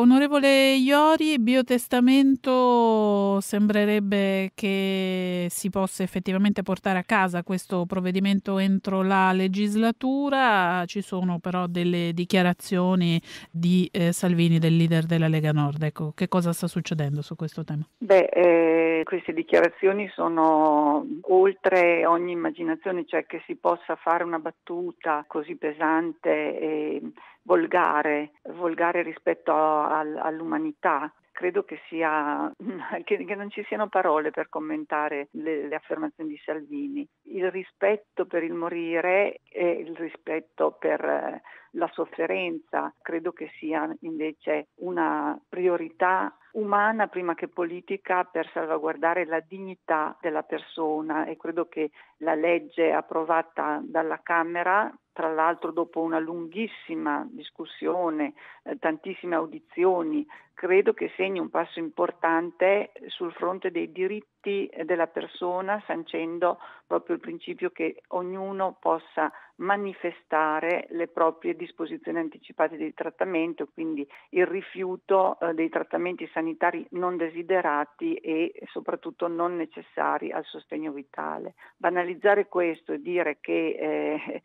onorevole Iori, biotestamento sembrerebbe che si possa effettivamente portare a casa questo provvedimento entro la legislatura, ci sono però delle dichiarazioni di eh, Salvini, del leader della Lega Nord, ecco, che cosa sta succedendo su questo tema? Beh, eh queste dichiarazioni sono oltre ogni immaginazione, cioè che si possa fare una battuta così pesante e volgare, volgare rispetto a, a, all'umanità credo che, sia, che, che, non ci siano parole per commentare le, le, affermazioni di Salvini. Il rispetto per il morire e il rispetto per eh, la sofferenza credo che sia invece una priorità umana prima che politica per salvaguardare la dignità della persona e credo che la legge approvata dalla Camera tra l'altro dopo una lunghissima discussione, eh, tantissime audizioni, credo che segni un passo importante sul fronte dei diritti della persona, sancendo proprio il principio che ognuno possa manifestare le proprie disposizioni anticipate di trattamento, quindi il rifiuto eh, dei trattamenti sanitari non desiderati e soprattutto non necessari al sostegno vitale. Banalizzare questo e dire che eh,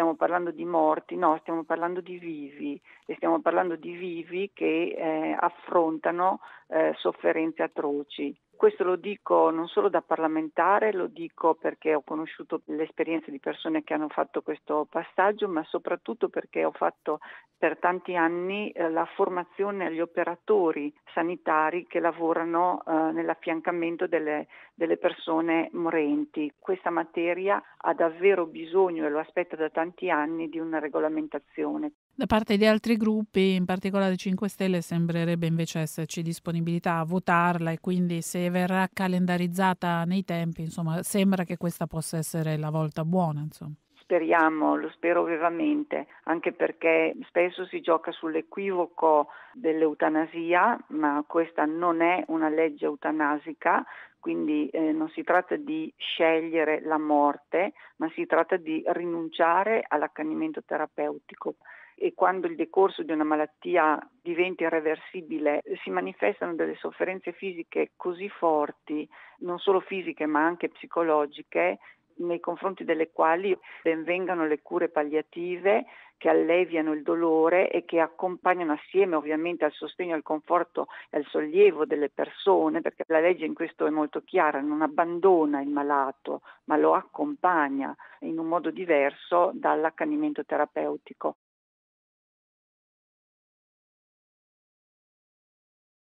stiamo parlando di morti, no, stiamo parlando di vivi e stiamo parlando di vivi che eh, affrontano eh, sofferenze atroci. Questo lo dico non solo da parlamentare, lo dico perché ho conosciuto l'esperienza di persone che hanno fatto questo passaggio, ma soprattutto perché ho fatto per tanti anni eh, la formazione agli operatori sanitari che lavorano eh, nell'affiancamento delle, delle persone morenti. Questa materia ha davvero bisogno, e lo aspetta da tanti anni, di una regolamentazione. Da parte di altri gruppi, in particolare 5 Stelle, sembrerebbe invece esserci disponibilità a votarla e quindi se verrà calendarizzata nei tempi, insomma, sembra che questa possa essere la volta buona. Insomma. Speriamo, lo spero vivamente, anche perché spesso si gioca sull'equivoco dell'eutanasia, ma questa non è una legge eutanasica, quindi eh, non si tratta di scegliere la morte, ma si tratta di rinunciare all'accanimento terapeutico e quando il decorso di una malattia diventa irreversibile si manifestano delle sofferenze fisiche così forti, non solo fisiche ma anche psicologiche, nei confronti delle quali benvengano le cure palliative che alleviano il dolore e che accompagnano assieme ovviamente al sostegno, al conforto e al sollievo delle persone, perché la legge in questo è molto chiara, non abbandona il malato, ma lo accompagna in un modo diverso dall'accanimento terapeutico.